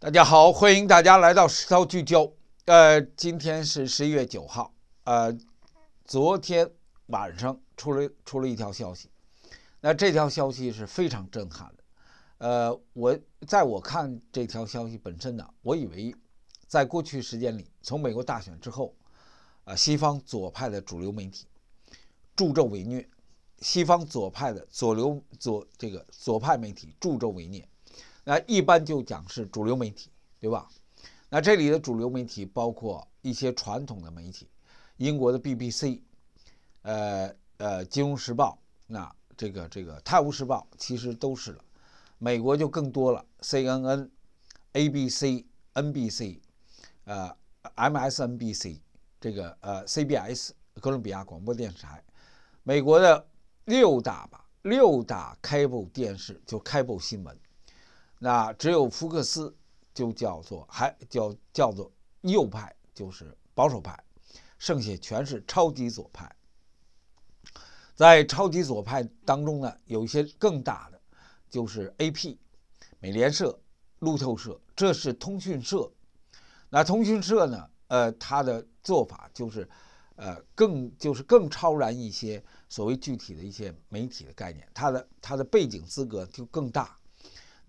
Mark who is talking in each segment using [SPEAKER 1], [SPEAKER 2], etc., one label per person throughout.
[SPEAKER 1] 大家好，欢迎大家来到《石操聚焦》。呃，今天是十一月九号。呃，昨天晚上出了出了一条消息，那这条消息是非常震撼的。呃，我在我看这条消息本身呢，我以为在过去时间里，从美国大选之后，啊，西方左派的主流媒体助纣为虐，西方左派的左流左这个左派媒体助纣为虐。那一般就讲是主流媒体，对吧？那这里的主流媒体包括一些传统的媒体，英国的 BBC，呃呃，《金融时报》，那这个这个《泰晤士报》其实都是了。美国就更多了，CNN、ABC、NBC，呃，MSNBC，这个呃，CBS 哥伦比亚广播电视台，美国的六大吧，六大开播电视就开播新闻。那只有福克斯就叫做还叫叫做右派，就是保守派，剩下全是超级左派。在超级左派当中呢，有一些更大的，就是 AP 美联社、路透社，这是通讯社。那通讯社呢，呃，它的做法就是，呃，更就是更超然一些，所谓具体的一些媒体的概念，它的它的背景资格就更大。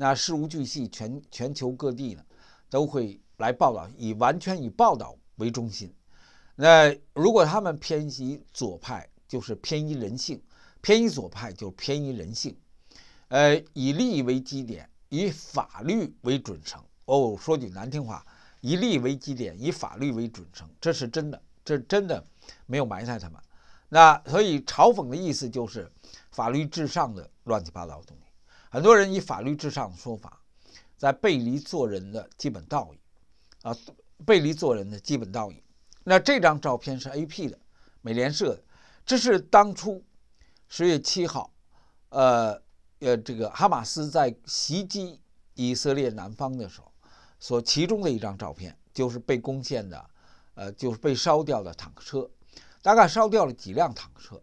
[SPEAKER 1] 那事无巨细，全全球各地呢，都会来报道，以完全以报道为中心。那如果他们偏移左派，就是偏移人性；偏移左派，就偏移人性。呃，以利益为基点，以法律为准绳。哦，说句难听话，以利益为基点，以法律为准绳，这是真的，这真的没有埋汰他们。那所以嘲讽的意思就是法律至上的乱七八糟的东西。很多人以法律至上的说法，在背离做人的基本道义，啊，背离做人的基本道义。那这张照片是 A P 的美联社，的，这是当初十月七号，呃，呃，这个哈马斯在袭击以色列南方的时候，所其中的一张照片，就是被攻陷的，呃，就是被烧掉的坦克车，大概烧掉了几辆坦克车。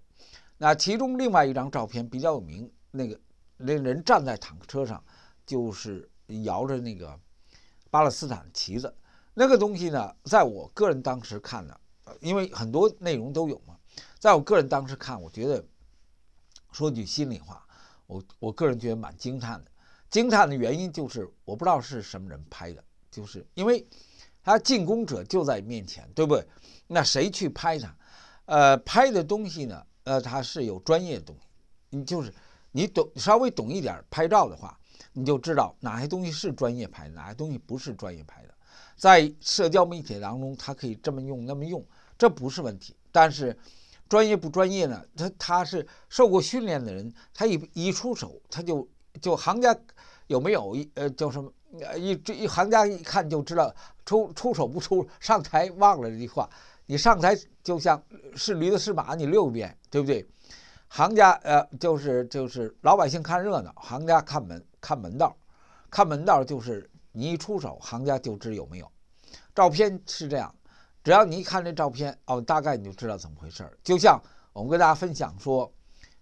[SPEAKER 1] 那其中另外一张照片比较有名，那个。那人站在坦克车上，就是摇着那个巴勒斯坦旗子。那个东西呢，在我个人当时看的，因为很多内容都有嘛。在我个人当时看，我觉得说句心里话，我我个人觉得蛮惊叹的。惊叹的原因就是，我不知道是什么人拍的，就是因为他进攻者就在面前，对不对？那谁去拍他？呃，拍的东西呢？呃，他是有专业的东西，你就是。你懂，稍微懂一点拍照的话，你就知道哪些东西是专业拍的，哪些东西不是专业拍的。在社交媒体当中，它可以这么用，那么用，这不是问题。但是，专业不专业呢？他他是受过训练的人，他一一出手，他就就行家有没有一呃叫什么呃一一行家一看就知道出出手不出上台忘了这句话，你上台就像是驴子是马，你六遍，对不对？行家呃就是就是老百姓看热闹，行家看门看门道，看门道就是你一出手，行家就知有没有。照片是这样，只要你一看这照片哦，大概你就知道怎么回事儿。就像我们跟大家分享说，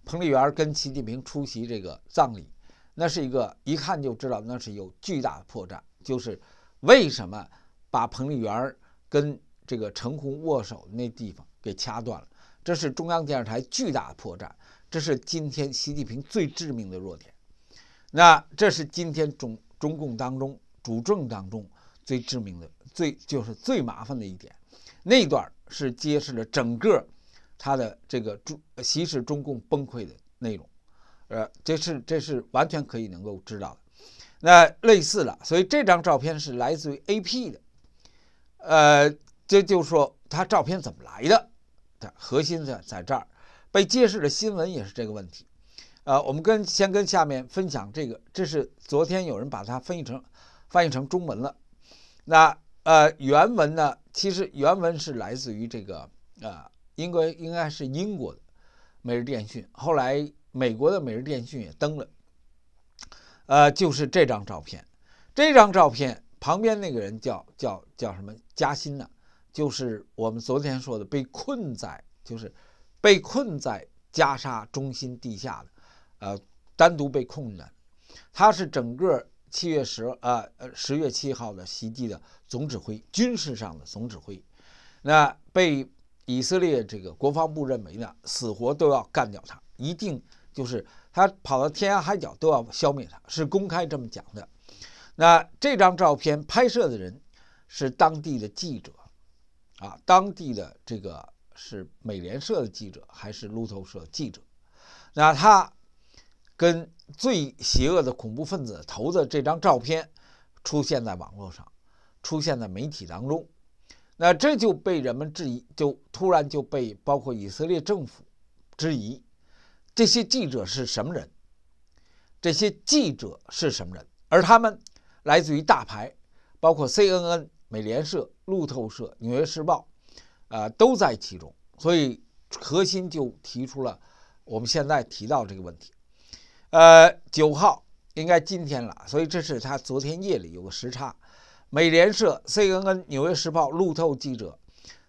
[SPEAKER 1] 彭丽媛跟习近平出席这个葬礼，那是一个一看就知道那是有巨大的破绽，就是为什么把彭丽媛跟这个陈红握手那地方给掐断了。这是中央电视台巨大的破绽，这是今天习近平最致命的弱点。那这是今天中中共当中主政当中最致命的、最就是最麻烦的一点。那段是揭示了整个他的这个主，习使中共崩溃的内容。呃，这是这是完全可以能够知道的。那类似的，所以这张照片是来自于 AP 的。呃，这就说他照片怎么来的。核心的在这儿，被揭示的新闻也是这个问题，呃，我们跟先跟下面分享这个，这是昨天有人把它翻译成翻译成中文了，那呃原文呢，其实原文是来自于这个呃英国应该是英国的《每日电讯》，后来美国的《每日电讯》也登了，呃，就是这张照片，这张照片旁边那个人叫叫叫什么加薪呢？就是我们昨天说的被困在，就是被困在加沙中心地下的，呃，单独被困的，他是整个七月十呃呃十月七号的袭击的总指挥，军事上的总指挥。那被以色列这个国防部认为呢，死活都要干掉他，一定就是他跑到天涯海角都要消灭他，是公开这么讲的。那这张照片拍摄的人是当地的记者。啊，当地的这个是美联社的记者还是路透社记者？那他跟最邪恶的恐怖分子头的这张照片出现在网络上，出现在媒体当中，那这就被人们质疑，就突然就被包括以色列政府质疑这些记者是什么人，这些记者是什么人，而他们来自于大牌，包括 C N N。美联社、路透社、纽约时报，啊，都在其中，所以核心就提出了我们现在提到这个问题。呃，九号应该今天了，所以这是他昨天夜里有个时差。美联社、CNN、纽约时报、路透记者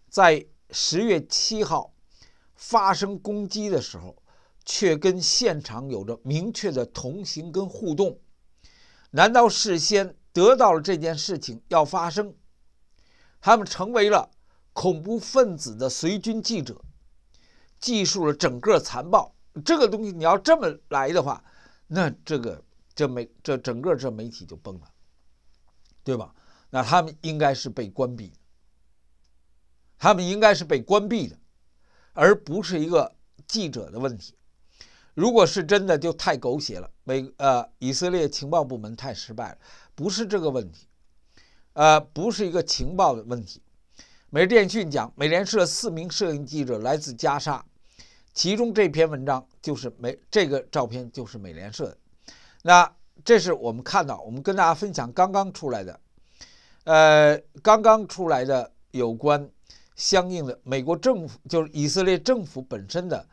[SPEAKER 1] 在十月七号发生攻击的时候，却跟现场有着明确的同行跟互动，难道事先得到了这件事情要发生？他们成为了恐怖分子的随军记者，记述了整个残暴。这个东西你要这么来的话，那这个这媒这整个这媒体就崩了，对吧？那他们应该是被关闭，他们应该是被关闭的，而不是一个记者的问题。如果是真的，就太狗血了。美呃，以色列情报部门太失败了，不是这个问题。呃，不是一个情报的问题。美日电讯讲，美联社四名摄影记者来自加沙，其中这篇文章就是美，这个照片就是美联社的。那这是我们看到，我们跟大家分享刚刚出来的，呃，刚刚出来的有关相应的美国政府，就是以色列政府本身的，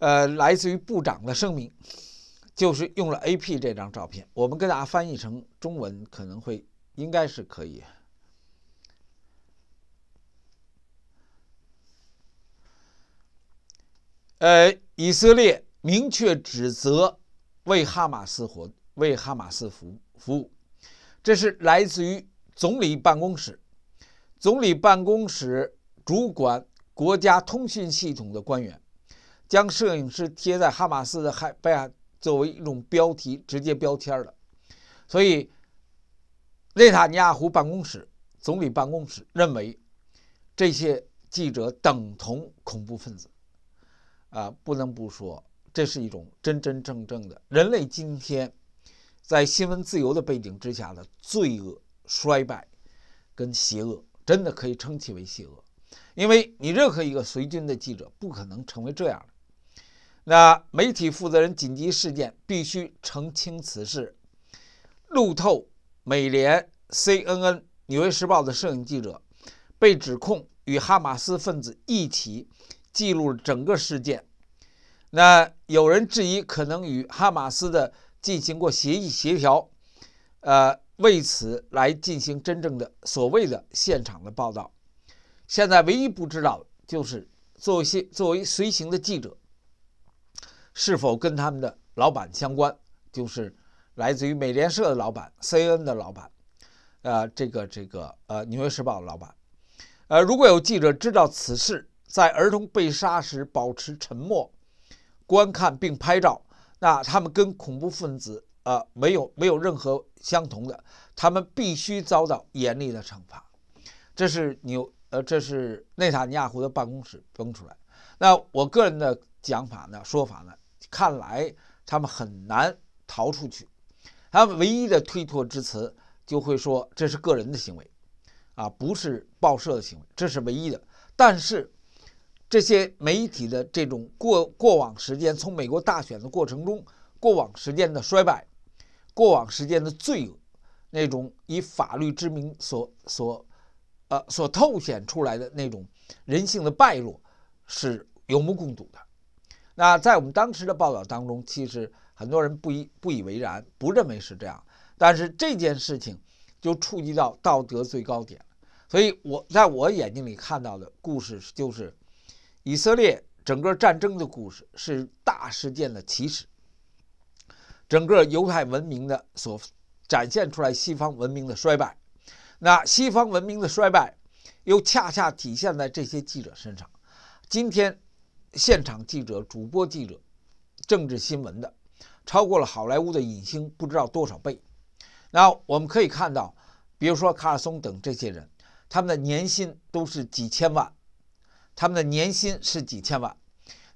[SPEAKER 1] 呃，来自于部长的声明，就是用了 A P 这张照片。我们跟大家翻译成中文可能会。应该是可以。呃，以色列明确指责为哈马斯活、为哈马斯服服务，这是来自于总理办公室。总理办公室主管国家通讯系统的官员将摄影师贴在哈马斯的海报作为一种标题直接标签了，所以。内塔尼亚胡办公室、总理办公室认为，这些记者等同恐怖分子，啊，不能不说，这是一种真真正正的人类今天在新闻自由的背景之下的罪恶、衰败跟邪恶，真的可以称其为邪恶。因为你任何一个随军的记者不可能成为这样的。那媒体负责人紧急事件必须澄清此事。路透。美联、CNN、《纽约时报》的摄影记者被指控与哈马斯分子一起记录了整个事件。那有人质疑，可能与哈马斯的进行过协议协调，呃，为此来进行真正的所谓的现场的报道。现在唯一不知道的就是，作为作为随行的记者，是否跟他们的老板相关，就是。来自于美联社的老板，CNN 的老板，呃，这个这个呃，《纽约时报》的老板，呃，如果有记者知道此事，在儿童被杀时保持沉默、观看并拍照，那他们跟恐怖分子呃，没有没有任何相同的，他们必须遭到严厉的惩罚。这是纽呃，这是内塔尼亚胡的办公室崩出来。那我个人的讲法呢，说法呢，看来他们很难逃出去。他唯一的推脱之词就会说这是个人的行为，啊，不是报社的行为，这是唯一的。但是这些媒体的这种过过往时间，从美国大选的过程中，过往时间的衰败，过往时间的罪恶，那种以法律之名所所，呃，所透显出来的那种人性的败落，是有目共睹的。那在我们当时的报道当中，其实。很多人不以不以为然，不认为是这样，但是这件事情就触及到道德最高点，所以我在我眼睛里看到的故事就是以色列整个战争的故事，是大事件的起始，整个犹太文明的所展现出来西方文明的衰败，那西方文明的衰败又恰恰体现在这些记者身上，今天现场记者、主播记者、政治新闻的。超过了好莱坞的影星不知道多少倍，那我们可以看到，比如说卡尔松等这些人，他们的年薪都是几千万，他们的年薪是几千万。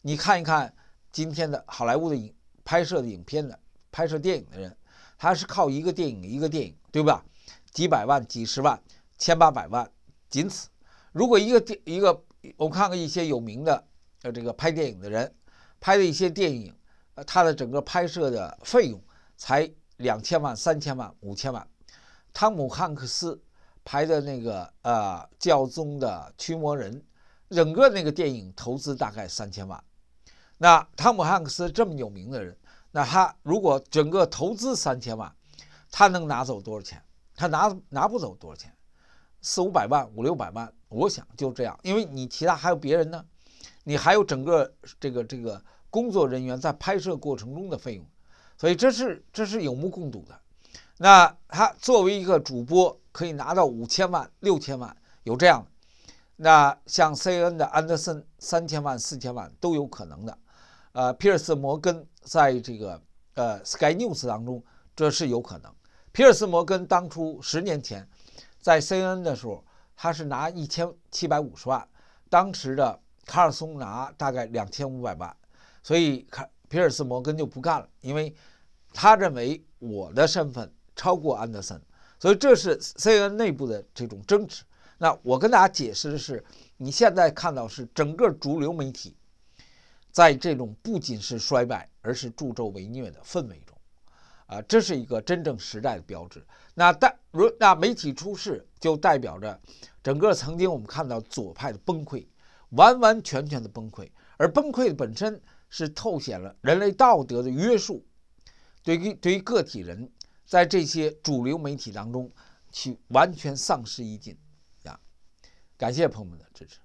[SPEAKER 1] 你看一看今天的好莱坞的影拍摄的影片的拍摄电影的人，他是靠一个电影一个电影，对吧？几百万、几十万、千八百万，仅此。如果一个电一个，我们看看一些有名的呃这个拍电影的人拍的一些电影。呃，他的整个拍摄的费用才两千万、三千万、五千万。汤姆汉克斯拍的那个呃教宗的驱魔人，整个那个电影投资大概三千万。那汤姆汉克斯这么有名的人，那他如果整个投资三千万，他能拿走多少钱？他拿拿不走多少钱？四五百万、五六百万，我想就这样，因为你其他还有别人呢，你还有整个这个这个。工作人员在拍摄过程中的费用，所以这是这是有目共睹的。那他作为一个主播，可以拿到五千万、六千万，有这样的。那像 C N 的安德森，三千万、四千万都有可能的。呃，皮尔斯摩根在这个呃 Sky News 当中，这是有可能。皮尔斯摩根当初十年前在 C N 的时候，他是拿一千七百五十万，当时的卡尔松拿大概两千五百万。所以，看皮尔斯摩根就不干了，因为他认为我的身份超过安德森，所以这是 CNN 内部的这种争执。那我跟大家解释的是，你现在看到是整个主流媒体在这种不仅是衰败，而是助纣为虐的氛围中，啊，这是一个真正时代的标志。那代如那媒体出事，就代表着整个曾经我们看到左派的崩溃，完完全全的崩溃，而崩溃的本身。是透显了人类道德的约束，对于对于个体人，在这些主流媒体当中，去完全丧失一尽呀！感谢朋友们的支持。